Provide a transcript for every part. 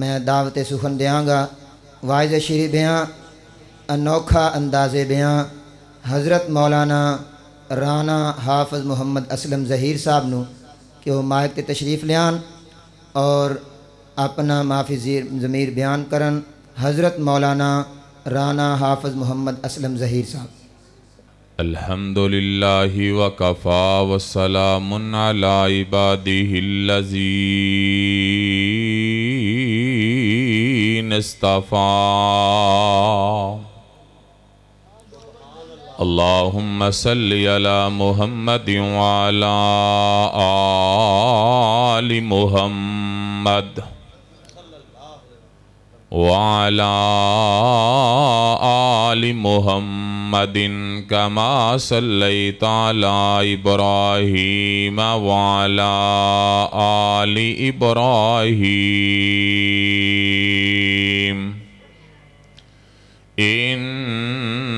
मैं दावत सुखन देंगा वायज श्री बयाँ अनोखा अंदाज बयाँ हज़रत मौलाना राना हाफज मुहम्मद असलम जहीर साहब न कि वह मायक ते तशरीफ़ लियान और अपना माफी ज़मीर बयान करन हज़रत मौलाना राना हाफज मोहम्मद असलम जहीर साहब अल्हम्दुलिल्लाह वकफ़ा वसलामुन अला इबादिहिल्लज़ी اصطفى اللهم صل على محمد وعلى آل محمد وعلى آل محمد كما صليت على إبراهيم وعلى آل إبراهيم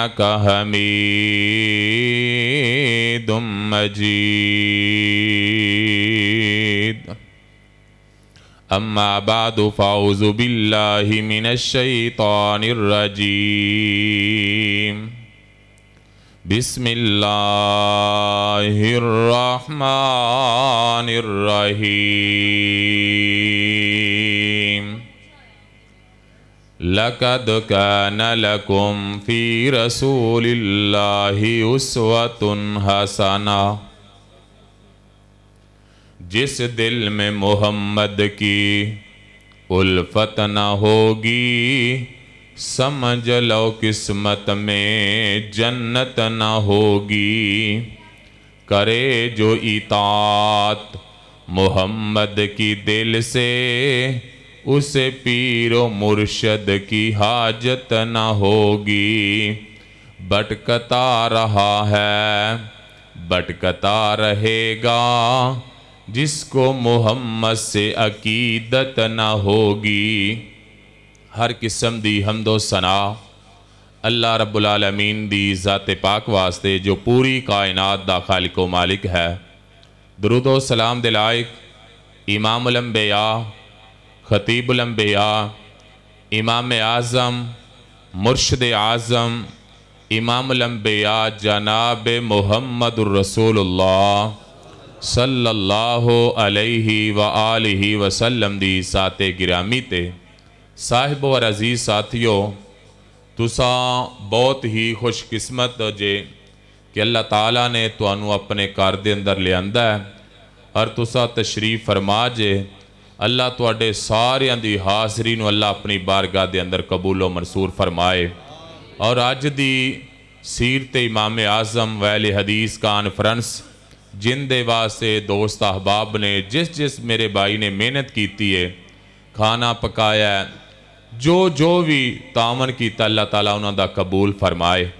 إنك حميد مجيد أما بعد فأعوذ بالله من الشيطان الرجيم بسم الله الرحمن الرحيم لقد كان لكم في رسول الله أسوة حسنة जिस दिल में मोहम्मद की उल्फत न होगी समझ लो किस्मत में जन्नत न होगी करे जो इतात मोहम्मद की दिल से उसे पीरो मुर्शद की हाजत न होगी भटकता रहा है भटकता रहेगा जिसको मोहम्मद से अकीदत न होगी हर किस्म दी हमदो सना अल्लाह रब्बुल आलमीन दी ज़ात पाक वास्ते जो पूरी कायनात दा खालिक मालिक है दरुदो सलाम दिलायक इमाम अलम्बिया ख़तीबुलम्बिया इमाम आज़म मुर्शद आज़म इमामबिया जनाब मोहम्मद रसूलुल्लाह सल्लल्लाहु अलैहि व आलिहि वसल्लम दी साते गिरामी ते साहिब और अजीज़ साथियों तुसा बहुत ही खुशकिस्मत जे कि अल्लाह ताला ने ਤੁਹਾਨੂੰ अपने घर ਦੇ अंदर लिया ਹੈ ਔਰ ਤੁਸਾਂ ਤਸ਼ਰੀਫ ਫਰਮਾ अल्लाह थोड़े सारे की हाजरी में अल्लाह अपनी बारगाह के अंदर कबूलो मनसूर फरमाए और अज की सीरत इमाम आजम वैल हदीस कानफ्रेंस जिन दे वास्ते दोस्त अहबाब ने जिस जिस मेरे भाई ने मेहनत की है खाना पकाया जो जो भी तामन किया अल्लाह तला उन्होंने कबूल फरमाए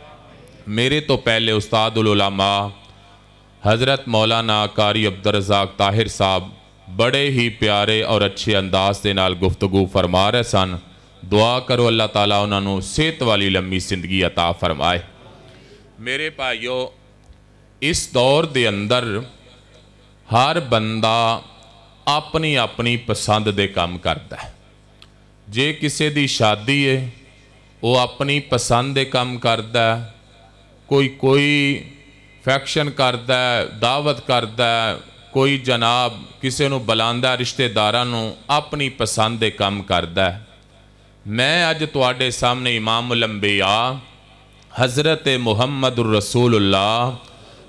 मेरे तो पहले उस्ताद उलामा हज़रत मौलाना कारी अब्दुल रजाक ताहिर साहब ਬੜੇ ਹੀ ਪਿਆਰੇ ਔਰ ਅੱਛੇ ਅੰਦਾਜ਼ ਦੇ ਨਾਲ ਗੁਫ਼ਤਗੂ ਫਰਮਾ ਰਹੇ ਸਨ ਦੁਆ ਕਰੋ ਅੱਲਾਹ ਤਾਲਾ ਉਹਨਾਂ ਨੂੰ ਸਿਹਤ ਵਾਲੀ ਲੰਮੀ ਜ਼ਿੰਦਗੀ عطا ਫਰਮਾਏ ਮੇਰੇ ਭਾਈਓ ਇਸ ਦੌਰ ਦੇ ਅੰਦਰ ਹਰ ਬੰਦਾ ਆਪਣੀ ਆਪਣੀ ਪਸੰਦ ਦੇ ਕੰਮ ਕਰਦਾ ਹੈ ਜੇ ਕਿਸੇ ਦੀ ਸ਼ਾਦੀ ਏ ਉਹ ਆਪਣੀ ਪਸੰਦ ਦੇ ਕੰਮ ਕਰਦਾ ਕੋਈ ਕੋਈ ਫੈਕਸ਼ਨ ਕਰਦਾ ਦਾਵਤ ਕਰਦਾ कोई जनाब किसी को ਬੁਲਾਉਂਦਾ रिश्तेदार अपनी पसंद के काम करता मैं अज ते सामने इमाम आ हज़रत मुहम्मद रसूल्ला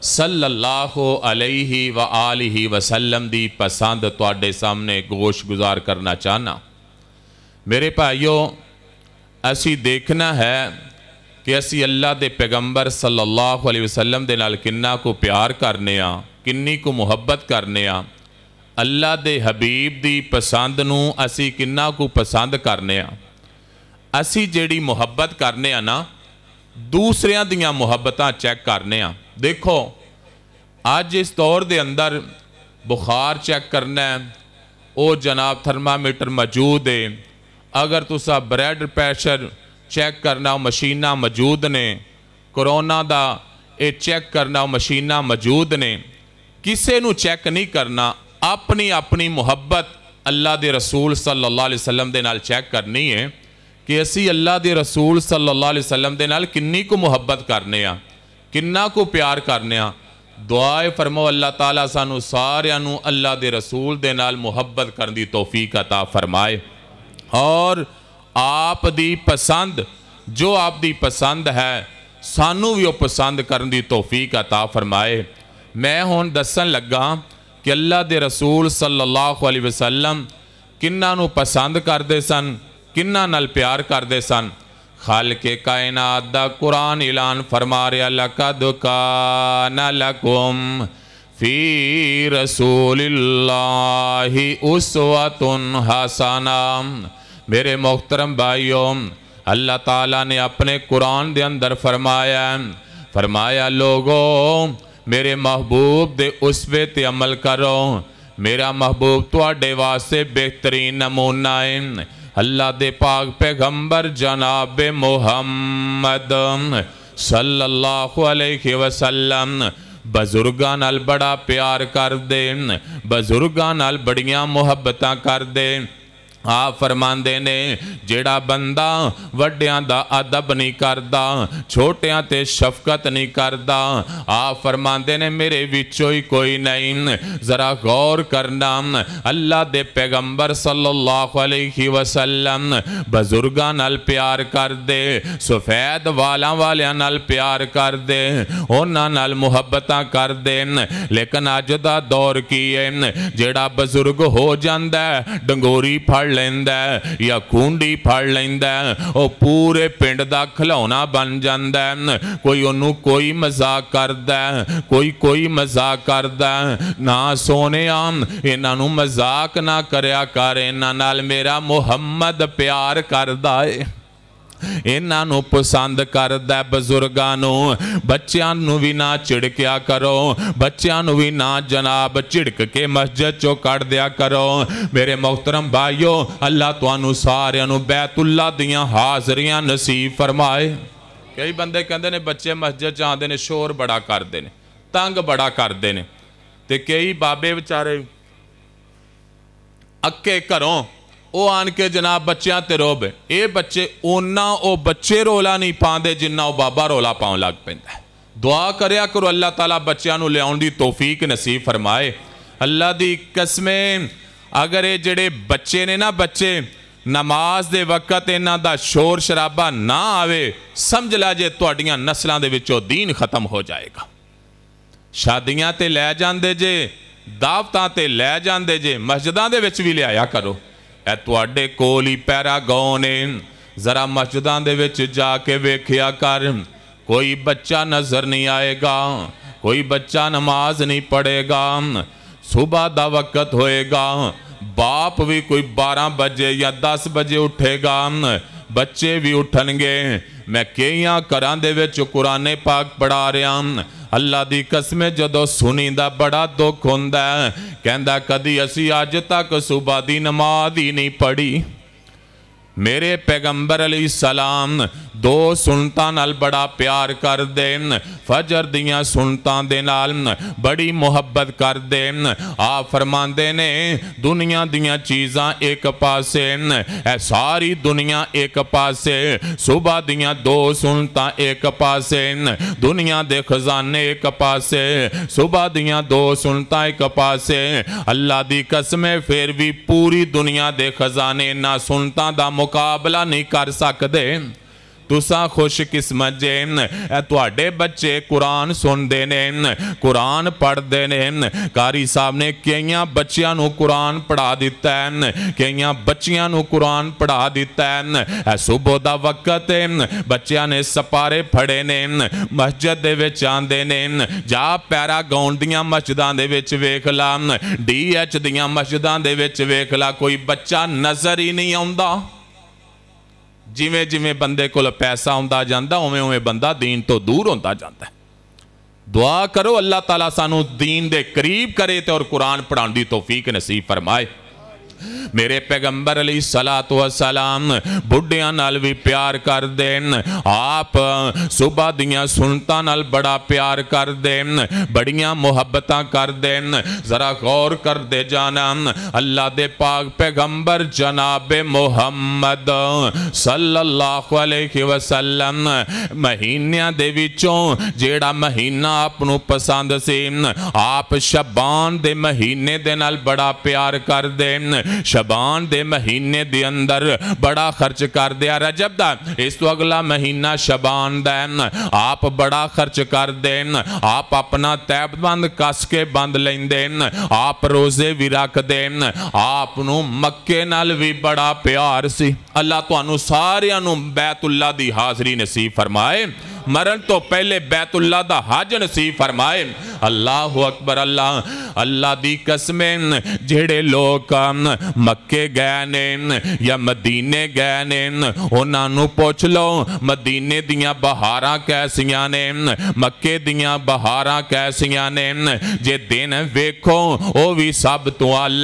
सल्लल्लाहु अलैहि व आलिहि वसलम दी पसंद थोड़े सामने गोश गुजार करना चाहना मेरे भाइयों असी देखना है कि असी अल्लाह के पैगंबर सल्लल्लाहु अलैहि वसल्लम दे नाल किन्ना को प्यार करने आ ਕਿੰਨੀ ਕੁ ਮੁਹੱਬਤ ਕਰਨੇ ਆ ਅੱਲਾ ਦੇ ਹਬੀਬ ਦੀ ਪਸੰਦ ਨੂੰ ਅਸੀਂ ਕਿੰਨਾ ਕੁ ਪਸੰਦ ਕਰਨੇ ਆ ਅਸੀਂ ਜਿਹੜੀ ਮੁਹੱਬਤ ਕਰਨੇ ਆ ਨਾ ਦੂਸਰਿਆਂ ਦੀਆਂ ਮੁਹੱਬਤਾਂ ਚੈੱਕ ਕਰਨੇ ਆ ਦੇਖੋ ਅੱਜ ਇਸ ਦੌਰ ਦੇ ਅੰਦਰ ਬੁਖਾਰ ਚੈੱਕ ਕਰਨਾ ਹੈ ਉਹ ਜਨਾਬ ਥਰਮਾਮੀਟਰ ਮੌਜੂਦ ਹੈ ਅਗਰ ਤੁਸੀਂ ਬ੍ਰੈਡ ਪ੍ਰੈਸ਼ਰ ਚੈੱਕ ਕਰਨਾ ਮਸ਼ੀਨਾਂ ਮੌਜੂਦ ਨੇ ਕਰੋਨਾ ਦਾ ਇਹ ਚੈੱਕ ਕਰਨਾ ਮਸ਼ੀਨਾਂ ਮੌਜੂਦ ਨੇ किसी चैक नहीं करना अपनी अपनी मुहब्बत अल्लाह के रसूल सल्ला वसलम के नाल चैक करनी है कि असी अल्लाह के रसूल सल्ला वसलम के नाल कि मुहब्बत करने कि प्यार करने दुआए फरमो अल्लाह तला सू सारू अल्लाह के रसूल के नाल मुहब्बत कर तोफीक कता फरमाए और आप की पसंद जो आपकी पसंद है सानू भी वह पसंद कर तोफीक कता फरमाए मैं हूँ दसन लगा कि अल्लाह के रसूल सल्ला वसलम कि पसंद करते सन कि प्यार करते सन खल के कायनात का कुरान ऐलान फरमा रहा मेरे मोहतरम भाइयों अल्लाह तला ने अपने कुरान के अंदर फरमाया फरमाया लोगो मेरे महबूब के उसवे अमल करो मेरा महबूब थोड़े वास्ते बेहतरीन नमूना है अल्लाह दे पाग पैगंबर जनाब मुहम्मद सल्लल्लाहु वसल्लम बजुर्गों नाल बड़ा प्यार कर दे बजुर्गों नाल बड़िया मुहब्बत कर दे आप फरमाते ने जड़ा बंदा व्डिया का अदब नहीं करता छोटिया से शफकत नहीं करता आप फरमाते ने मेरे बिचो ही कोई नहीं जरा गौर करना अल्लाह के पैगंबर सल्लाही वसलम बजुर्गों प्यार कर दे सफेद वालों वाले नाल प्यार कर दे मुहब्बत कर दे लेकिन अज का दौर की है जेड़ा बजुर्ग हो जाता डंगोरी फल ਲੈਂਦਾ ਜਾਂ ਕੁੰਡੀ ਫੜ ਲੈਂਦਾ ਉਹ ਪੂਰੇ ਪਿੰਡ ਦਾ ਖਿਲੌਣਾ ਬਣ ਜਾਂਦਾ ਕੋਈ ਉਹਨੂੰ ਕੋਈ ਮਜ਼ਾਕ ਕਰਦਾ ਕੋਈ ਕੋਈ ਮਜ਼ਾਕ ਕਰਦਾ ਨਾ ਸੋਹਣਿਆ ਇਹਨਾਂ ਨੂੰ ਮਜ਼ਾਕ ਨਾ ਕਰਿਆ ਕਰ ਇਹਨਾਂ ਨਾਲ ਮੇਰਾ ਮੁਹੰਮਦ ਪਿਆਰ ਕਰਦਾ ਏ ਇਹਨਾਂ ਨੂੰ ਪਸੰਦ ਕਰਦਾ ਬਜ਼ੁਰਗਾਂ ਨੂੰ ਬੱਚਿਆਂ ਨੂੰ ਵੀ ਨਾ ਝਿੜਕਿਆ ਕਰੋ ਬੱਚਿਆਂ ਨੂੰ ਵੀ ਨਾ ਜਨਾਬ ਝਿੜਕ ਕੇ ਮਸਜਿਦ ਚੋਂ ਕੱਢ ਦਿਆ ਕਰੋ ਮੇਰੇ ਮੁਹਤਰਮ ਭਾਈਓ ਅੱਲਾ ਤੁਹਾਨੂੰ ਸਾਰਿਆਂ ਨੂੰ ਬੈਤੁੱਲਾ ਦੀਆਂ ਹਾਜ਼ਰੀਆਂ ਨਸੀਬ ਫਰਮਾਏ ਕਈ ਬੰਦੇ ਕਹਿੰਦੇ ਨੇ ਬੱਚੇ ਮਸਜਿਦ ਚ ਆਉਂਦੇ ਨੇ ਸ਼ੋਰ ਬੜਾ ਕਰਦੇ ਨੇ ਤੰਗ ਬੜਾ ਕਰਦੇ ਨੇ ਤੇ ਕਈ ਬਾਬੇ ਵਿਚਾਰੇ ਅੱਕੇ ਘਰੋਂ ਉਹ ਆਣ ਕੇ ਜਨਾਬ ਬੱਚਿਆਂ ਤੇ ਰੋਵੇ ਇਹ ਬੱਚੇ ਉਹਨਾਂ ਉਹ ਬੱਚੇ ਰੋਲਾ ਨਹੀਂ ਪਾਉਂਦੇ ਜਿੰਨਾ ਉਹ ਬਾਬਾ ਰੋਲਾ ਪਾਉਣ ਲੱਗ ਪੈਂਦਾ ਦੁਆ ਕਰਿਆ ਕਰੋ ਅੱਲਾਹ ਤਾਲਾ ਬੱਚਿਆਂ ਨੂੰ ਲਿਆਉਣ ਦੀ ਤੌਫੀਕ ਨਸੀਬ ਫਰਮਾਏ ਅੱਲਾ ਦੀ ਕਸਮੇ ਅਗਰ ਇਹ ਜਿਹੜੇ ਬੱਚੇ ਨੇ ਨਾ ਬੱਚੇ ਨਮਾਜ਼ ਦੇ ਵਕਤ ਇਹਨਾਂ ਦਾ ਸ਼ੋਰ ਸ਼ਰਾਬਾ ਨਾ ਆਵੇ ਸਮਝ ਲੈ ਜੇ ਤੁਹਾਡੀਆਂ ਨਸਲਾਂ ਦੇ ਵਿੱਚੋਂ دین ਖਤਮ ਹੋ ਜਾਏਗਾ ਸ਼ਾਦੀਆਂ ਤੇ ਲੈ ਜਾਂਦੇ ਜੇ ਦਾਵਤਾਂ ਤੇ ਲੈ ਜਾਂਦੇ ਜੇ ਮਸਜਿਦਾਂ ਦੇ ਵਿੱਚ ਵੀ ਲਿਆਇਆ ਕਰੋ ये कोल ही पैरा गौ ने जरा मस्जिदा के जाके वेख्या कर कोई बच्चा नजर नहीं आएगा कोई बच्चा नमाज नहीं पढ़ेगा सुबह का वक्त होएगा बाप भी कोई बारह बजे या दस बजे उठेगा बच्चे भी उठन गए मैं कई घर कुरने पाक पढ़ा रहा अल्लाह की कसम जदों सुनी का बड़ा दुख हों कदी असी अज तक सुबह की नमाज ही नहीं पढ़ी मेरे पैगंबर अली सलाम दो सुनतां नाल बड़ा प्यार कर दे फजर दियां सुनतां बड़ी मुहब्बत कर दे आ फरमांदे ने दुनिया दिया चीज़ा एक पास ऐ सारी दुनिया एक पास सुबह दियां दो सुनतां एक पास दुनिया के खजाने एक पास सुबह दियां दो सुनतां एक पास अल्लाह की कसम फिर भी पूरी दुनिया दे खजाने ना सुनत दा मुकाबला नहीं कर सकते ਤੁਸੀਂ ਖੁਸ਼ ਕਿਸਮਤ ਜੇ ਤੁਹਾਡੇ ਬੱਚੇ ਕੁਰਾਨ ਸੁਣਦੇ ਨੇ ਕੁਰਾਨ ਪੜ੍ਹਦੇ ਨੇ ਕਾਰੀ ਸਾਹਿਬ ਨੇ ਕਈਆਂ ਬੱਚਿਆਂ ਨੂੰ ਕੁਰਾਨ ਪੜਾ ਦਿੱਤਾ ਹੈ ਕਈਆਂ ਬੱਚਿਆਂ ਨੂੰ ਕੁਰਾਨ ਪੜਾ ਦਿੱਤਾ ਹੈ ਇਹ ਸਵੇਰ ਦਾ ਵਕਤ ਹੈ ਬੱਚਿਆਂ ਨੇ ਸਪਾਰੇ ਫੜੇ ਨੇ ਮਸਜਿਦ ਦੇ ਵਿੱਚ ਆਂਦੇ ਨੇ ਜਾ ਪੈਰਾ ਗਾਉਣ ਦੀਆਂ ਮਸਜਿਦਾਂ ਦੇ ਵਿੱਚ ਵੇਖ ਲਾ ਡੀਐਚ ਦੀਆਂ ਮਸਜਿਦਾਂ ਦੇ ਵਿੱਚ ਵੇਖ ਲਾ ਕੋਈ ਬੱਚਾ ਨਜ਼ਰ ਹੀ ਨਹੀਂ ਆਉਂਦਾ ਜਿਵੇਂ ਜਿਵੇਂ ਬੰਦੇ ਕੋਲ ਪੈਸਾ ਹੁੰਦਾ ਜਾਂਦਾ ਉਵੇਂ ਉਵੇਂ ਬੰਦਾ دین ਤੋਂ ਦੂਰ ਹੁੰਦਾ ਜਾਂਦਾ ਦੁਆ ਕਰੋ ਅੱਲਾਹ ਤਾਲਾ ਸਾਨੂੰ دین ਦੇ ਕਰੀਬ ਕਰੇ ਤੇ ਔਰ ਕੁਰਾਨ ਪੜਾਉਣ ਦੀ ਤੌਫੀਕ ਨਸੀਬ ਫਰਮਾਏ ਮੇਰੇ ਪੈਗੰਬਰ ਅਲੀ ਸਲਾਤੁ ਵਸਲਾਮ ਬੁੱਢਿਆਂ ਨਾਲ ਵੀ ਪਿਆਰ ਕਰਦੇ ਆਪ ਸੁਬਾ ਦੀਆਂ ਸੁਨਤਾਂ ਨਾਲ ਬੜਾ ਪਿਆਰ ਕਰਦੇ ਬੜੀਆਂ ਮੁਹੱਬਤਾਂ ਕਰਦੇ ਜ਼ਰਾ ਗੌਰ ਕਰਦੇ ਜਾਣਾ ਅੱਲਾ ਦੇ ਪਾਕ ਪੈਗੰਬਰ ਜਨਾਬ ਮੁਹੰਮਦ ਸੱਲੱਲਾਹੁ ਅਲੈਹਿ ਵਸੱਲਮ ਮਹੀਨਿਆਂ ਦੇ ਵਿੱਚੋਂ ਜਿਹੜਾ ਮਹੀਨਾ ਆਪ ਨੂੰ ਪਸੰਦ ਸੀ ਆਪ ਸ਼ਬਾਨ ਦੇ ਮਹੀਨੇ ਦੇ ਨਾਲ ਬੜਾ ਪਿਆਰ ਕਰਦੇ शबान दे महीने दे अंदर बड़ा खर्च कर दिया रजब दा इस तो अगला महीना शबान दैन आप बड़ा खर्च कर देन आप अपना तैब बंद कस के बंद लेन आप रोजे भी रख देन आप मक्के भी बड़ा प्यार सी अल्लाह तू तो सारू बैतुल्ला की हाजरी नसीब फरमाए मरण तो पहले बैतुल्ला दा हज नसीब फरमाए अल्लाह अकबर अल्लाह अल्लाह दी कसमें जेड़े लोग मक्के गए ने या मदीने गए ने उन्होंने पूछ लो मदीने दियाँ बहारा कैसिया ने मक्के दियाँ बहारा कैसिया ने जे दिन वेखो वह भी सब तो अल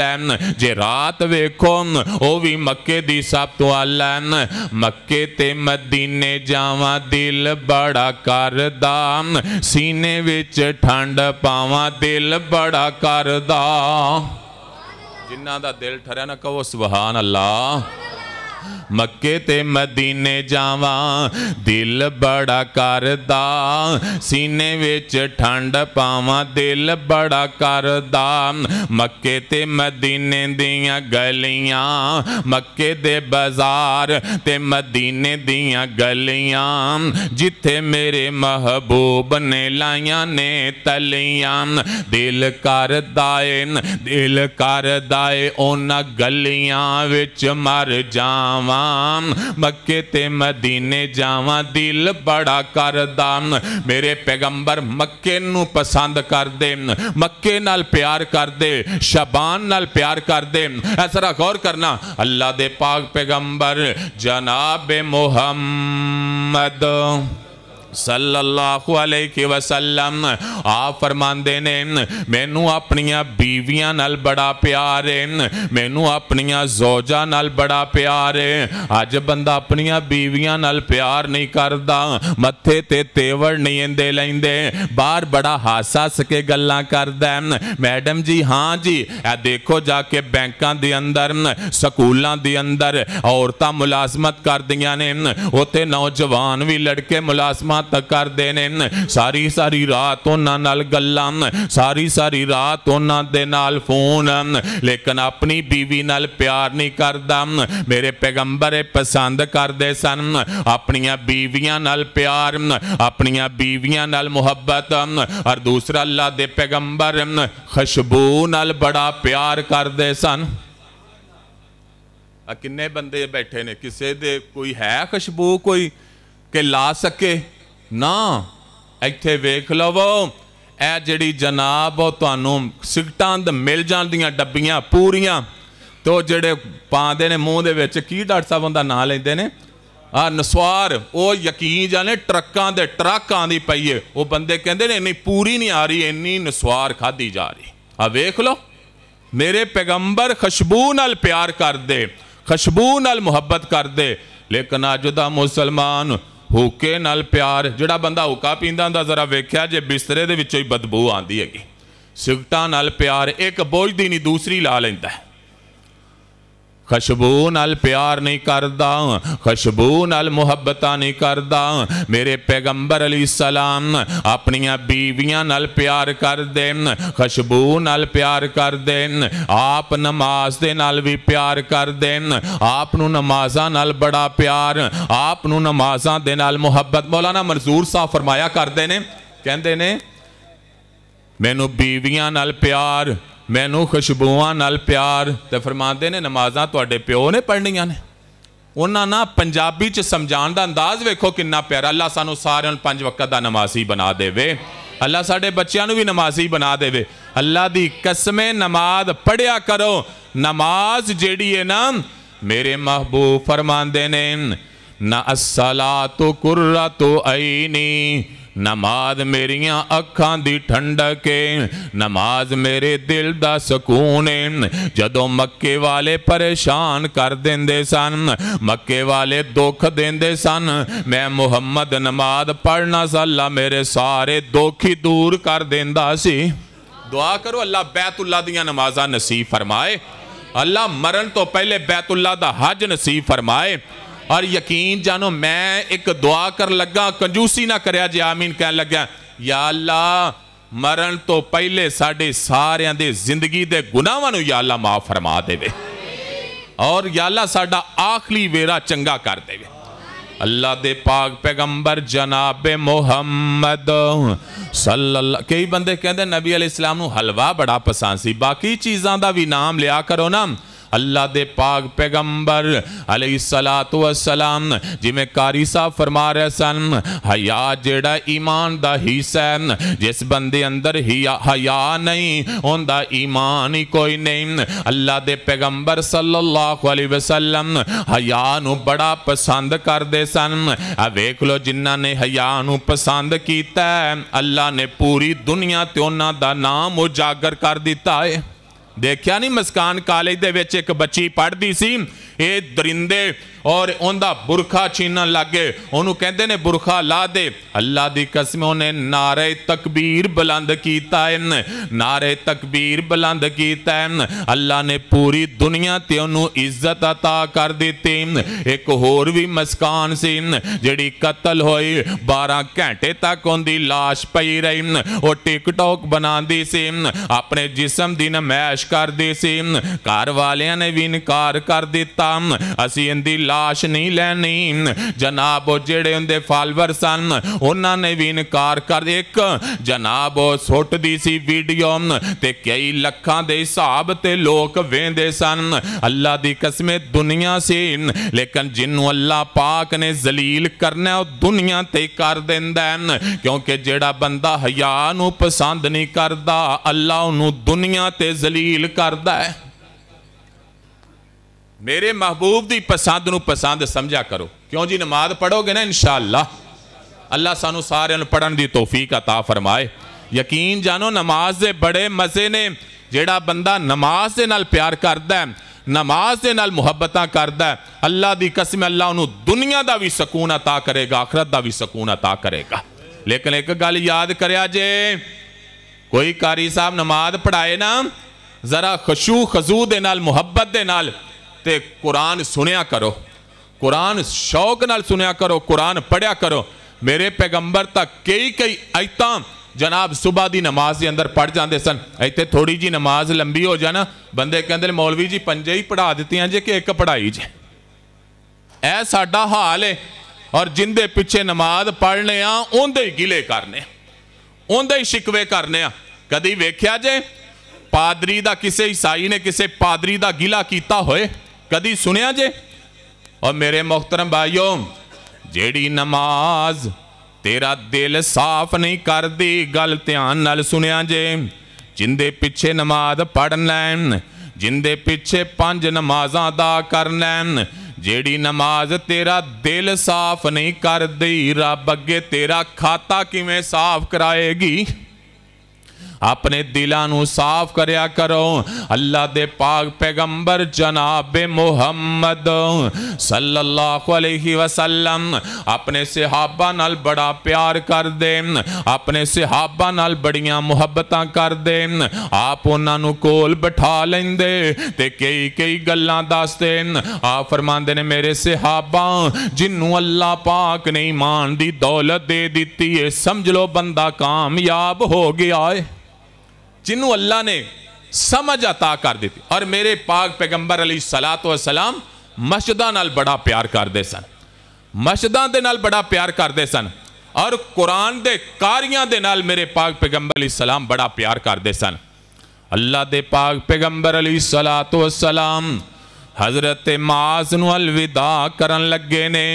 जे रात वेखो वह भी मक्के दी सब तो अल मक्के मके मदीने जावा दिल बड़ ਬੜਾ ਕਰਦਾ ਸੀਨੇ ਵਿੱਚ ਠੰਡ ਪਾਵਾਂ ਦਿਲ ਬੜਾ ਕਰਦਾ ਜਿਨ੍ਹਾਂ ਦਾ ਦਿਲ ਠਰਿਆ ਨਾ ਕਹੋ ਸੁਭਾਨ ਅੱਲਾ ਮੱਕੇ ਤੇ ਮਦੀਨੇ ਜਾਵਾਂ ਦਿਲ ਬੜਾ ਕਰਦਾ ਸੀਨੇ ਵਿੱਚ ਠੰਡ ਪਾਵਾਂ ਦਿਲ ਬੜਾ ਕਰਦਾ ਮੱਕੇ ਤੇ ਮਦੀਨੇ ਦੀਆਂ ਗਲੀਆਂ ਮੱਕੇ ਦੇ ਬਾਜ਼ਾਰ ਤੇ ਮਦੀਨੇ ਦੀਆਂ ਗਲੀਆਂ ਜਿੱਥੇ ਮੇਰੇ ਮਹਬੂਬ ਨੇ ਲਾਈਆਂ ਨੇ ਤਲੀਆਂ ਦਿਲ ਕਰਦਾ ਏ ਦਿਲ ਕਰਦਾ ਏ ਉਹਨਾਂ ਗਲੀਆਂ ਵਿੱਚ ਮਰ ਜਾਵਾਂ जावान मक्के ते मदीने जावा दिल बड़ा कर दान मेरे पैगंबर मक्के नु पसंद कर दे मक्के नाल प्यार कर दे शबान नाल प्यार कर दे ऐसा गौर करना अल्लाह दे पाक पैगंबर जनाब मोहम्मद सल्लल्लाहु अलैहि वसल्लम आप फरमाते ने मैनू अपन बीविया न बड़ा प्यार है मैनू अपन जोजा न बड़ा प्यार है अज बंदा अपन बीविया न प्यार नहीं करता मत्थे ते तेवर नहीं इंदे लेंदे बाहर बड़ा हस हस के गल्ला करदा मैडम जी हाँ जी ए देखो जाके बैंक के अंदर स्कूलों के अंदर औरतां मुलाजमत कर दया ने उत्थे नौजवान भी लड़के मुलाजमत ਤੱਕ ਕਰਦੇ ਨੇ ਸਾਰੀ ਸਾਰੀ ਰਾਤ ਉਹਨਾਂ ਨਾਲ ਗੱਲਾਂ ਸਾਰੀ ਸਾਰੀ ਰਾਤ ਉਹਨਾਂ ਦੇ ਨਾਲ ਫੋਨ ਲੇਕਿਨ ਆਪਣੀ بیوی ਨਾਲ ਪਿਆਰ ਨਹੀਂ ਕਰਦਾ ਮੇਰੇ ਪੈਗੰਬਰ ਇਹ ਪਸੰਦ ਕਰਦੇ ਸਨ ਆਪਣੀਆਂ بیویਆਂ ਨਾਲ ਪਿਆਰ ਆਪਣੀਆਂ بیویਆਂ ਨਾਲ ਮੁਹੱਬਤ ਔਰ ਦੂਸਰਾ ਅੱਲਾ ਦੇ ਪੈਗੰਬਰ ਖੁਸ਼ਬੂ ਨਾਲ ਬੜਾ ਪਿਆਰ ਕਰਦੇ ਸਨ ਆ ਕਿੰਨੇ ਬੰਦੇ ਬੈਠੇ ਨੇ ਕਿਸੇ ਦੇ ਕੋਈ ਹੈ ਖੁਸ਼ਬੂ ਕੋਈ ਕਿ ਲਾ ਸਕੇ ਨਾ ਇੱਥੇ ਵੇਖ ਲਵੋ ਇਹ ਜਿਹੜੀ ਜਨਾਬ ਉਹ ਤੁਹਾਨੂੰ ਸਿਗਟਾਂ ਦੇ ਮਿਲ ਜਾਂਦੀਆਂ ਡੱਬੀਆਂ ਪੂਰੀਆਂ ਤੋ ਜਿਹੜੇ ਪਾਉਂਦੇ ਨੇ ਮੂੰਹ ਦੇ ਵਿੱਚ ਕੀ ਡਾਕਟਰ ਸਾਹਿਬ ਦਾ ਨਾਂ ਲੈਂਦੇ ਨੇ ਆ ਨਸਵਾਰ ਉਹ ਯਕੀਨ ਜਾਣੇ ਟਰੱਕਾਂ ਦੇ ਟਰੱਕਾਂ ਦੀ ਪਈਏ ਉਹ ਬੰਦੇ ਕਹਿੰਦੇ ਨੇ ਇੰਨੀ ਪੂਰੀ ਨਹੀਂ ਆ ਰਹੀ ਇੰਨੀ ਨਸਵਾਰ ਖਾਦੀ ਜਾ ਰਹੀ ਆ ਵੇਖ ਲਓ ਮੇਰੇ ਪੈਗੰਬਰ ਖੁਸ਼ਬੂ ਨਾਲ ਪਿਆਰ ਕਰਦੇ ਖੁਸ਼ਬੂ ਨਾਲ ਮੁਹੱਬਤ ਕਰਦੇ ਲੇਕਿਨ ਅੱਜ ਦਾ ਮੁਸਲਮਾਨ ਹੁੱਕੇ ਨਾਲ ਪਿਆਰ ਜਿਹੜਾ ਬੰਦਾ ਹੁੱਕਾ ਪੀਂਦਾ ਹੁੰਦਾ ਜ਼ਰਾ ਵੇਖਿਆ ਜੇ ਬਿਸਤਰੇ ਦੇ ਵਿੱਚੋਂ ਹੀ ਬਦਬੂ ਆਉਂਦੀ ਹੈਗੀ ਸਿਗਟਾਂ ਨਾਲ ਪਿਆਰ ਇੱਕ ਬੋਝ ਦੀ ਨਹੀਂ ਦੂਸਰੀ ਲਾ ਲੈਂਦਾ खुशबू नाल प्यार नहीं करता खुशबू नाल मुहब्बत नहीं करदा मेरे पैगंबर अली सलाम अपन बीविया नाल प्यार कर दे खुशबू नाल प्यार कर दे आप नमाज के नाल भी प्यार कर दे आप नमाजा नाल बड़ा प्यार आप नमाजा दे नाल मुहब्बत मौलाना मंजूर साहब फरमाया करते ने कहते ने मैनू बीविया नाल प्यार ਮੈਨੂੰ ਖੁਸ਼ਬੂਆਂ ਨਾਲ ਪਿਆਰ ਤੇ ਫਰਮਾਉਂਦੇ ਨੇ ਨਮਾਜ਼ਾਂ ਤੁਹਾਡੇ ਪਿਓ ਨੇ ਪੜ੍ਹਨੀਆਂ ਨੇ ਉਹਨਾਂ ਨਾ ਪੰਜਾਬੀ ਚ ਸਮਝਾਉਣ ਦਾ ਅੰਦਾਜ਼ ਵੇਖੋ ਕਿੰਨਾ ਪਿਆਰਾ ਅੱਲਾ ਸਾਨੂੰ ਸਾਰਿਆਂ ਨੂੰ ਪੰਜ ਵਕਤ ਦਾ ਨਮਾਜ਼ੀ ਬਣਾ ਦੇਵੇ ਅੱਲਾ ਸਾਡੇ ਬੱਚਿਆਂ ਨੂੰ ਵੀ ਨਮਾਜ਼ੀ ਬਣਾ ਦੇਵੇ ਅੱਲਾ ਦੀ ਕਸਮੇ ਨਮਾਜ਼ ਪੜਿਆ ਕਰੋ ਨਮਾਜ਼ ਜਿਹੜੀ ਹੈ ਨਾ ਮੇਰੇ ਮਹਬੂਬ ਫਰਮਾਉਂਦੇ ਨੇ ਨਾ ਅਸਲਾਤੁ ਕੁਰਰਤੁ ਐਨੀ नमाज मेरिया अखा की ठंडक है नमाज मेरे दिल का सुकून है जदों मक्के वाले परेशान कर देंदे सन मके वाले दुख देंदे सन मैं मुहम्मद नमाज पढ़ना सला मेरे सारे दुखी दूर कर देता सी दुआ करो अल्लाह बैतुल्ला दिया नमाजा नसीब फरमाए अल्लाह मरण तो पहले बैतुल्ला का हज नसीब फरमाए और यकीन जानो मैं एक दुआ कर लगा कंजूसी ना करया जे आमीन कह लग्या या अल्लाह मरण तो पहले साढ़े सारे दे जिंदगी दे गुनाहों या अल्लाह माफ फरमा देवे और या अल्लाह साडा आखिरी वेरा चंगा कर देवे अल्लाह दे पाक पैगंबर जनाब मुहम्मद सल्लल्लाह कई बंदे कहते नबी अल इस्लाम हलवा बड़ा पसंद सी बाकी चीज़ों का भी नाम लिया करो ना अल्लाह दे पाग पैगंबर अले सला तो असलाम कारी साहब फरमा रहे सन हया जेड़ा ईमान का हिस्सा जिस बंदे अंदर ही हया नहीं उनका ईमान ही कोई नहीं अल्लाह दे पैगंबर सल्लल्लाहु अलैहि वसल्लम हया बड़ा पसंद करते सन वेख लो जिन्ना ने हया पसंद किया अल्लाह ने पूरी दुनिया तो उन्होंने नाम उजागर कर दिता है ਦੇਖਿਆ ਨਹੀਂ ਮਸਕਾਨ ਕਾਲਜ ਦੇ ਵਿੱਚ ਇੱਕ ਬੱਚੀ ਪੜ੍ਹਦੀ ਸੀ ਇਹ ਦਰਿੰਦੇ ਔਰ ਉਹਦਾ ਬੁਰਖਾ ਛੀਨਣ ਲੱਗੇ ਉਹਨੂੰ ਕਹਿੰਦੇ ਨੇ ਬੁਰਖਾ ਲਾ ਦੇ ਅੱਲਾ ਦੀ ਕਸਮ ਉਹਨੇ ਨਾਰੇ ਤਕਬੀਰ ਬੁਲੰਦ ਕੀਤਾ ਇਹਨ ਨਾਰੇ ਤਕਬੀਰ ਬੁਲੰਦ ਕੀਤਾ ਇਹਨ ਅੱਲਾ ਨੇ ਪੂਰੀ ਦੁਨੀਆ ਤੇ ਉਹਨੂੰ ਇੱਜ਼ਤ عطا ਕਰ ਦਿੱਤੀ ਇੱਕ ਹੋਰ ਵੀ ਮਸਕਾਨ ਸੀ ਜਿਹੜੀ ਕਤਲ ਹੋਈ 12 ਘੰਟੇ ਤੱਕ ਉਹਦੀ লাশ ਪਈ ਰਹੀ ਉਹ ਟਿਕਟੌਕ ਬਣਾਉਂਦੀ ਸੀ ਆਪਣੇ ਜਿਸਮ ਦੀ ਨਮੈਸ਼ ਕਰਦੀ ਸੀ ਘਰ ਵਾਲਿਆਂ ਨੇ ਵੀ ਇਨਕਾਰ ਕਰ ਦਿੱਤਾ ਦਿੱਤਾ ਅਸੀਂ ਇਹਦੀ লাশ ਨਹੀਂ ਲੈਣੀ ਜਨਾਬ ਉਹ ਜਿਹੜੇ ਉਹਦੇ ਫਾਲੋਅਰ ਸਨ ਉਹਨਾਂ ਨੇ ਵੀ ਇਨਕਾਰ ਕਰ ਇੱਕ ਜਨਾਬ ਉਹ ਦੀ ਸੀ ਵੀਡੀਓ ਤੇ ਕਈ ਲੱਖਾਂ ਦੇ ਹਿਸਾਬ ਤੇ ਲੋਕ ਵੇਂਦੇ ਸਨ ਅੱਲਾ ਦੀ ਕਸਮੇ ਦੁਨੀਆ ਸੀ ਲੇਕਿਨ ਜਿੰਨੂੰ ਅੱਲਾ ਪਾਕ ਨੇ ਜ਼ਲੀਲ ਕਰਨਾ ਉਹ ਦੁਨੀਆ ਤੇ ਕਰ ਦਿੰਦਾ ਕਿਉਂਕਿ ਜਿਹੜਾ ਬੰਦਾ ਹਯਾ ਨੂੰ ਪਸੰਦ ਨਹੀਂ ਕਰਦਾ ਅੱਲਾ ਉਹਨੂੰ ਦੁਨੀਆ ਤੇ ਜ਼ਲੀਲ ਕਰਦਾ ਹੈ मेरे महबूब की पसंद न पसंद समझा करो क्यों जी नमाज पढ़ोगे ना इंशाला अल्लाह सानू सार पढ़न की तोहफीक अता फरमाए यकीन जानो नमाज के बड़े मज़े ने जोड़ा बंदा नमाज के नाल प्यार करता है नमाज के नाल मुहब्बत करता है अल्लाह की कसम अल्लाह दुनिया का भी सुकून अता करेगा आखरत का भी सुकून अता करेगा लेकिन एक गल याद कर जे कोई कारी साहब नमाज पढ़ाए ना जरा खुशू खजू के नाल मुहब्बत के नाल ਤੇ ਕੁਰਾਨ ਸੁਣਿਆ ਕਰੋ ਕੁਰਾਨ ਸ਼ੌਕ ਨਾਲ ਸੁਣਿਆ ਕਰੋ ਕੁਰਾਨ ਪੜਿਆ ਕਰੋ ਮੇਰੇ ਪੈਗੰਬਰ ਤਾਂ ਕਈ ਕਈ ਆਇਤਾਂ जनाब सुबह की नमाज के अंदर पढ़ जाते सन इतने थोड़ी जी नमाज लंबी हो जाए ना बंदे कहते मौलवी जी पंजे ही पढ़ा दिती जे कि एक पढ़ाई जे ए साडा हाल है और जिंदे पिछे नमाज पढ़ने उनके ही गिले करने उनके ही शिकवे करने कभी वेख्या जे पादरी का किसी ईसाई ने किसी पादरी का गिला किया होए कभी सुनिया जे और मेरे मोहतरम भाइयों जेड़ी नमाज तेरा दिल साफ नहीं कर दी गल ध्यान नाल सुनिया जे जिंदे पिछे नमाज पढ़ लैन जिंदे पिछे पंज नमाजा अदा कर लैन जेड़ी नमाज तेरा दिल साफ नहीं कर दी रब अगे तेरा खाता किवें साफ कराएगी अपने दिलों साफ करया करो अल्लाह दे पाग पैगंबर जनाब मुहम्मद सल्लासलम अपने सिहाबा नाल बड़ा प्यार कर दे अपने सिहाबा नाल बड़िया मुहब्बत कर दे आप उन्होंने कोल बिठा लेंदे ते कई कई गल् दस दे आप फरमाते ने मेरे सिहाबा जिन्हों अल्लाह पाक ने ईमान की दौलत दे दी है समझ लो बंदा कामयाब हो गया है जिन्हों अल्लाह ने समझ अता कर दी और मेरे पाग पैगंबर अली सलात सलाम मस्जिदा न बड़ा प्यार करते सन मस्जिदा के नाल बड़ा प्यार करते सन और कुरान के कारिया के नाल मेरे पाग पैगंबर अली सलाम बड़ा प्यार करते सन अल्लाह दे पाग पैगंबर अली तो सलाम हजरत मास नलविदा कर लगे ने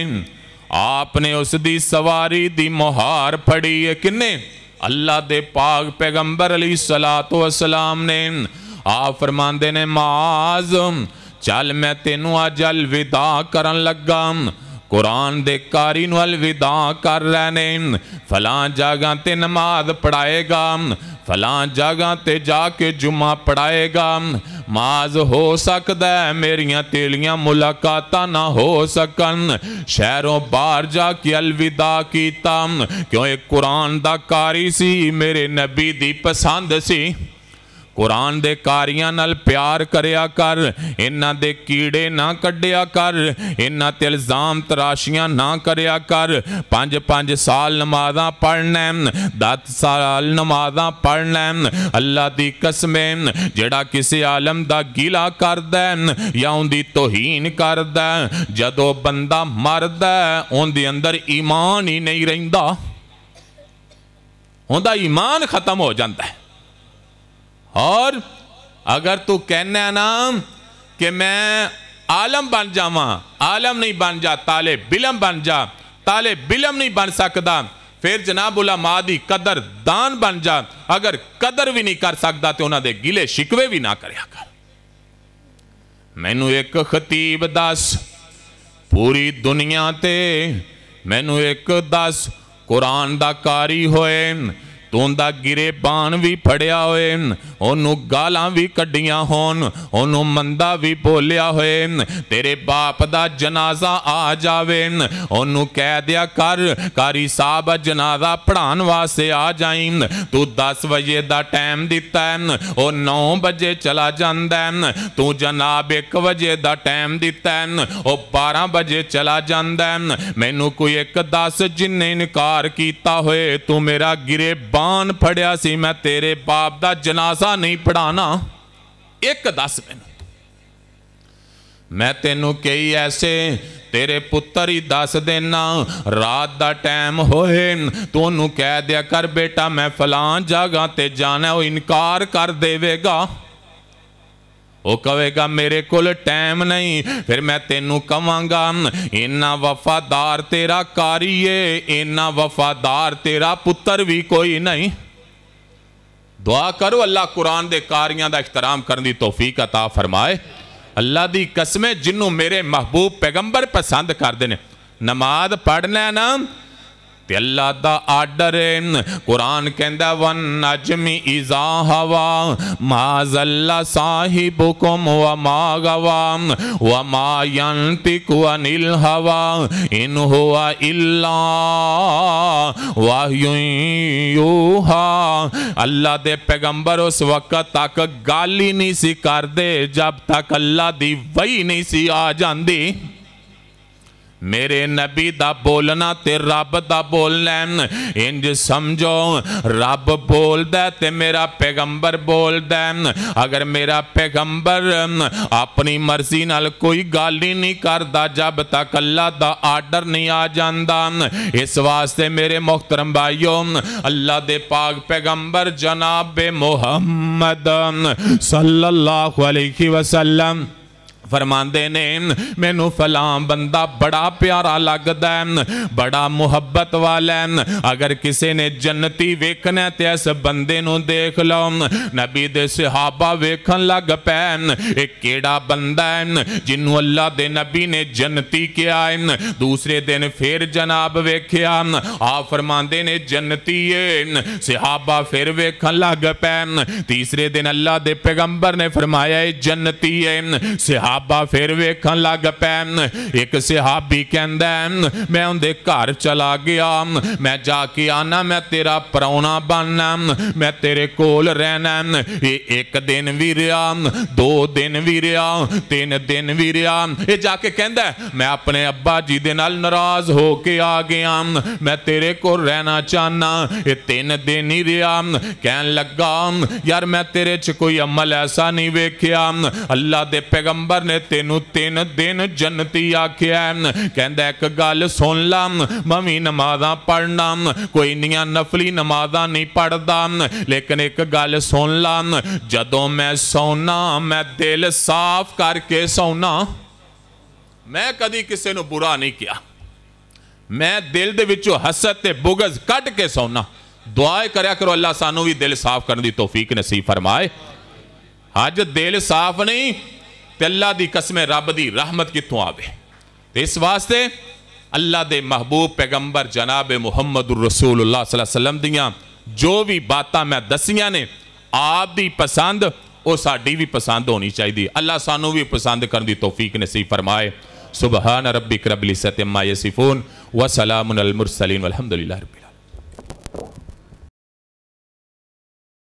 आपने उसकी सवारी की मुहार फड़ी है किन्ने अल्लाह दे पाग पैगंबर अली सला तो असलाम ने आ फरमाते ने माज चल मैं तेन अज अलविदा कर लगा कुरान दे कारी अलविदा कर रहे ने फलां जागा ते नमाज पढ़ाएगा फलां जगह ते जाके जुमा पढ़ाएगा माज हो सकता है मेरिया तेलियां मुलाकात ना हो सकन शहरों बार जाके अलविदा किया क्यों एक कुरान दा कारी सी मेरे नबी दी पसंद सी ਕੁਰਾਨ ਦੇ ਕਾਰੀਆਂ ਨਾਲ ਪਿਆਰ ਕਰਿਆ ਕਰ ਇਹਨਾਂ ਦੇ ਕੀੜੇ ਨਾ ਕੱਢਿਆ ਕਰ ਇਹਨਾਂ ਤੇ ਇਲਜ਼ਾਮ ਤਰਾਸ਼ੀਆਂ ਨਾ ਕਰਿਆ ਕਰ 5-5 ਸਾਲ ਨਮਾਜ਼ਾਂ ਪੜ੍ਹਨਾ 10 ਸਾਲ ਨਮਾਜ਼ਾਂ ਪੜ੍ਹਨਾ ਅੱਲਾ ਦੀ ਕਸਮ ਜਿਹੜਾ ਕਿਸੇ ਆਲਮ ਦਾ ਗਿਲਾ ਕਰਦਾ ਜਾਂ ਉਹਦੀ ਤੋਹੀਨ ਕਰਦਾ ਜਦੋਂ ਬੰਦਾ ਮਰਦਾ ਉਹਦੇ ਅੰਦਰ ਈਮਾਨ ਹੀ ਨਹੀਂ ਰਹਿੰਦਾ ਉਹਦਾ ਈਮਾਨ ਖਤਮ ਹੋ ਜਾਂਦਾ ਹੈ और अगर तू कहना नाम कि मैं आलम बन जावा आलम नहीं बन जा ताले बिलम बन जा ताले बिलम नहीं बन सकता फिर जनाब उलमा की कदर दान बन जा अगर कदर भी नहीं कर सकता तो उन्होंने गिले शिकवे भी ना कर मैनू एक खतीब दस पूरी दुनिया से मैनू एक दस कुरान का कारी होए ਦਾ ਗਿਰੇ ਬਾਣ ਵੀ ਫੜਿਆ ਹੋਏ ਉਹਨੂੰ ਗਾਲਾਂ ਵੀ ਕੱਢੀਆਂ ਹੋਣ ਉਹਨੂੰ ਮੰਦਾ ਵੀ ਬੋਲਿਆ ਹੋਏ ਤੇਰੇ ਬਾਪ ਦਾ ਜਨਾਜ਼ਾ ਆ ਜਾਵੇ ਉਹਨੂੰ ਕਹਿ ਦਿਆ ਕਰ ਕਾਰੀ ਸਾਹਿਬ ਜਨਾਜ਼ਾ ਪੜਾਉਣ ਵਾਸਤੇ ਆ ਜਾਈ ਤੂੰ 10 ਵਜੇ ਦਾ ਟਾਈਮ ਦਿੱਤਾ ਉਹ 9 ਵਜੇ ਚਲਾ ਜਾਂਦਾ ਤੂੰ ਜਨਾਬ 1 ਵਜੇ ਦਾ ਟਾਈਮ ਦਿੱਤਾ ਉਹ 12 ਵਜੇ ਚਲਾ ਜਾਂਦਾ ਮੈਨੂੰ ਕੋਈ ਇੱਕ 10 ਜਿੰਨੇ ਇਨਕਾਰ ਕੀਤਾ ਹੋਏ ਤੂੰ ਮੇਰਾ ਗਿਰੇ ਕੁਰਬਾਨ ਫੜਿਆ ਸੀ ਮੈਂ ਤੇਰੇ ਬਾਪ ਦਾ ਜਨਾਜ਼ਾ ਨਹੀਂ ਪੜਾਣਾ ਇੱਕ ਦੱਸ ਮੈਨੂੰ ਮੈਂ ਤੈਨੂੰ ਕਈ ਐਸੇ ਤੇਰੇ ਪੁੱਤਰ ਹੀ ਦੱਸ ਦੇਣਾ ਰਾਤ ਦਾ ਟਾਈਮ ਹੋਏ ਤੂੰ ਨੂੰ ਕਹਿ ਦਿਆ ਕਰ ਬੇਟਾ ਮੈਂ ਫਲਾਂ ਜਗ੍ਹਾ ਤੇ ਜਾਣਾ ਉਹ ਇਨਕਾਰ ਕਰ ਦੇਵੇਗਾ ਉਹ ਕਹੇਗਾ ਮੇਰੇ ਕੋਲ ਟਾਈਮ ਨਹੀਂ ਫਿਰ ਮੈਂ ਤੈਨੂੰ ਕਵਾਂਗਾ ਇੰਨਾ ਵਫਾਦਾਰ ਤੇਰਾ ਕਾਰੀਏ ਇੰਨਾ ਵਫਾਦਾਰ ਤੇਰਾ ਪੁੱਤਰ ਵੀ ਕੋਈ ਨਹੀਂ दुआ करो अल्लाह कुरान के कारिया का इख्तराम करने की तोफीक अता फरमाए अल्लाह की कसमें जिन्होंने मेरे महबूब पैगंबर पसंद करते हैं नमाज पढ़ना ना ਤੇ ਅੱਲਾ ਦਾ ਆਰਡਰ ਕੁਰਾਨ ਕਹਿੰਦਾ ਵਨ ਨਜਮੀ ਇਜ਼ਾ ਹਵਾ ਮਾਜ਼ੱਲਾ ਸਾਹਿਬੁਕਮ ਵ ਮਾ ਗਵਾ ਵ ਮਾ ਯੰਤਿਕ ਵਨਿਲ ਹਵਾ ਇਨ ਹੁਆ ਇਲਾ ਵਾਹਯੂ ਯੂਹਾ ਅੱਲਾ ਦੇ ਪੈਗੰਬਰ ਉਸ ਵਕਤ ਤੱਕ ਗੱਲ ਹੀ ਨਹੀਂ ਸੀ ਕਰਦੇ ਜਦ ਤੱਕ ਅੱਲਾ ਦੀ ਵਹੀ ਨਹੀਂ ਸੀ ਆ ਜਾਂਦੀ मेरे नबी का बोलना तो रब का बोलना इंज समझो रब बोलता तो मेरा पैगंबर बोलद अगर मेरा पैगंबर अपनी मर्जी न कोई गल ही नहीं करता जब तक अल्लाह का आर्डर नहीं आ जाता इस वास्ते मेरे मुख्तरम भाईओ अल्लाह दे पाग पैगंबर जनाब मोहम्मद सल्लल्लाहु अलैहि वसल्लम फरमाते ने मैनू फलां बंदा बड़ा प्यारा लगता है बड़ा मुहब्बत वाला है अगर किसी ने जन्नती वेखना तो इस बंदे देख लो नबी दे सहाबा वेखन लग पैन एक केड़ा बंदा है जिन्हों अल्लाह दे नबी ने जन्नती किया है दूसरे दिन फिर जनाब वेख्या आ फरमाते ने जन्नती है सिहाबा फिर वेखन लग पैन तीसरे दिन अल्लाह दे पैगंबर ने फरमाया जन्नती है सिहाबा ਬਾਬਾ ਫਿਰ ਵੇਖਣ ਲੱਗ ਪੈ ਇੱਕ ਸਿਹਾਬੀ ਕਹਿੰਦਾ ਮੈਂ ਉਹਦੇ ਘਰ ਚਲਾ ਗਿਆ ਮੈਂ ਜਾ ਕੇ ਆਣਾ ਮੈਂ ਤੇਰਾ ਪਰੌਣਾ ਬਣਨਾ ਮੈਂ ਤੇਰੇ ਕੋਲ ਰਹਿਣਾ ਇਹ ਇੱਕ ਦਿਨ ਵੀ ਰਿਹਾ ਦੋ ਦਿਨ ਵੀ ਰਿਹਾ ਤਿੰਨ ਦਿਨ ਵੀ ਰਿਹਾ ਇਹ ਜਾ ਕੇ ਕਹਿੰਦਾ ਮੈਂ ਆਪਣੇ ਅੱਬਾ ਜੀ ਦੇ ਨਾਲ ਨਾਰਾਜ਼ ਹੋ ਕੇ ਆ ਗਿਆ ਮੈਂ ਤੇਰੇ ਕੋਲ ਰਹਿਣਾ ਚਾਹਨਾ ਇਹ ਤਿੰਨ ਦਿਨ ਹੀ ਰਿਹਾ ਕਹਿਣ ਲੱਗਾ ਯਾਰ ਮੈਂ ਤੇਰੇ 'ਚ ਕੋਈ ਅਮਲ ਐਸਾ ਨਹੀਂ ਵੇਖਿਆ ਅੱਲਾ ਦੇ ਪੈਗੰਬਰ ਨੇ ਤੈਨੂੰ ਤਿੰਨ ਦਿਨ ਜੰਨਤੀ ਆਖਿਆ ਕਹਿੰਦਾ ਇੱਕ ਗੱਲ ਸੁਣ ਲਾ ਮਮੀ ਨਮਾਜ਼ਾਂ ਪੜਨਾ ਕੋਈ ਨੀਆਂ ਨਫਲੀ ਨਮਾਜ਼ਾਂ ਨਹੀਂ ਪੜਦਾ ਲੇਕਿਨ ਇੱਕ ਗੱਲ ਸੁਣ ਲਾ ਜਦੋਂ ਮੈਂ ਸੌਣਾ ਮੈਂ ਦਿਲ ਸਾਫ਼ ਕਰਕੇ ਸੌਣਾ ਮੈਂ ਕਦੀ ਕਿਸੇ ਨੂੰ ਬੁਰਾ ਨਹੀਂ ਕਿਹਾ ਮੈਂ ਦਿਲ ਦੇ ਵਿੱਚੋਂ ਹਸਦ ਤੇ ਬੁਗਜ਼ ਕੱਢ ਕੇ ਸੌਣਾ ਦੁਆ ਕਰਿਆ ਕਰੋ ਅੱਲਾ ਸਾਨੂੰ ਵੀ ਦਿਲ ਸਾਫ਼ ਕਰਨ ਦੀ ਤੌਫੀਕ ਨਸੀਬ ਫਰਮਾਏ ਅੱਜ ਦਿਲ ਸਾਫ਼ ਨਹੀਂ अल्लाह की कसम रब की रहमत कितों आवे इस वास्ते अल्लाह के महबूब पैगंबर जनाब मुहम्मद रसूल अल्लाह सलम दियाँ जो भी बात मैं दसिया ने आप की पसंद वह साड़ी भी पसंद होनी चाहिए अल्लाह सानू भी पसंद कर तोफीक नसीब फरमाए सुबह नबी करबली सत्यम माए सिफोन व सलामसलीन अलहमदिल्ला